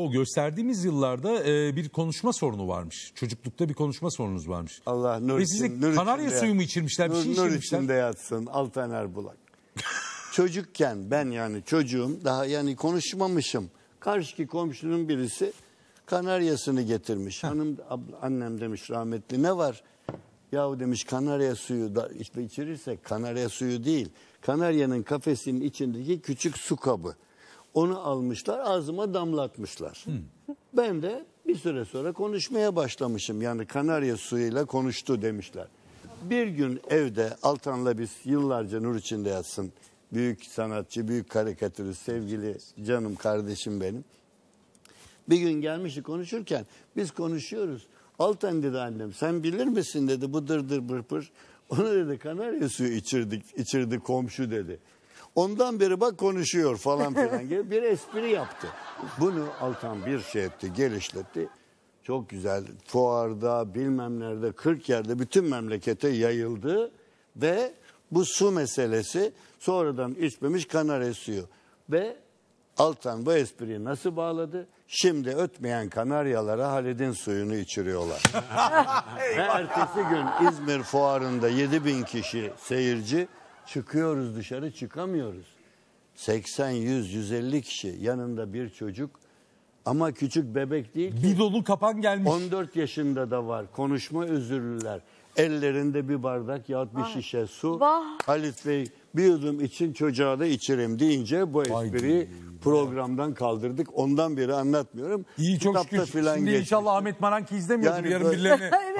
o gösterdiğimiz yıllarda e, bir konuşma sorunu varmış. Çocuklukta bir konuşma sorunuz varmış. Allah nur Ve için, size nur kanarya içinde, suyu mu içirmişler nur, bir şey nur içirmişler. Nur içinde yatsın Altan Erbulak. Çocukken ben yani çocuğum daha yani konuşmamışım. Karşıki komşunun birisi kanaryasını getirmiş. Hanım abla, annem demiş rahmetli ne var? Yahu demiş kanarya suyu da işte içirirsek kanarya suyu değil. Kanaryanın kafesinin içindeki küçük su kabı. Onu almışlar ağzıma damlatmışlar. Hı. Ben de bir süre sonra konuşmaya başlamışım. Yani kanarya suyuyla konuştu demişler. Bir gün evde Altan'la biz yıllarca nur içinde yatsın. Büyük sanatçı, büyük karikatürist, sevgili canım kardeşim benim. Bir gün gelmişti konuşurken biz konuşuyoruz. Altan dedi annem sen bilir misin dedi bu dırdır pır pır. Ona dedi kanarya suyu içirdik, içirdi komşu dedi. Ondan beri bak konuşuyor falan filan gibi bir espri yaptı. Bunu Altan bir şey etti, geliştirdi. Çok güzel fuarda bilmem nerede 40 yerde bütün memlekete yayıldı ve bu su meselesi sonradan içmemiş kanar suyu Ve Altan bu espriyi nasıl bağladı? Şimdi ötmeyen kanaryalara Halid'in suyunu içiriyorlar. Ve ertesi gün İzmir fuarında 7 bin kişi seyirci Çıkıyoruz dışarı çıkamıyoruz. 80, 100, 150 kişi yanında bir çocuk ama küçük bebek değil ki. Bir dolu kapan gelmiş. 14 yaşında da var konuşma özürlüler. Ellerinde bir bardak yahut bir şişe su. Bah. Halit Bey bir yudum için çocuğa da içireyim deyince bu espriyi programdan kaldırdık. Ondan beri anlatmıyorum. İyi çok Kitapta şükür. Şimdi geçmiş. inşallah Ahmet Maranki izlemiyordur Yani yarın böyle- birilerine.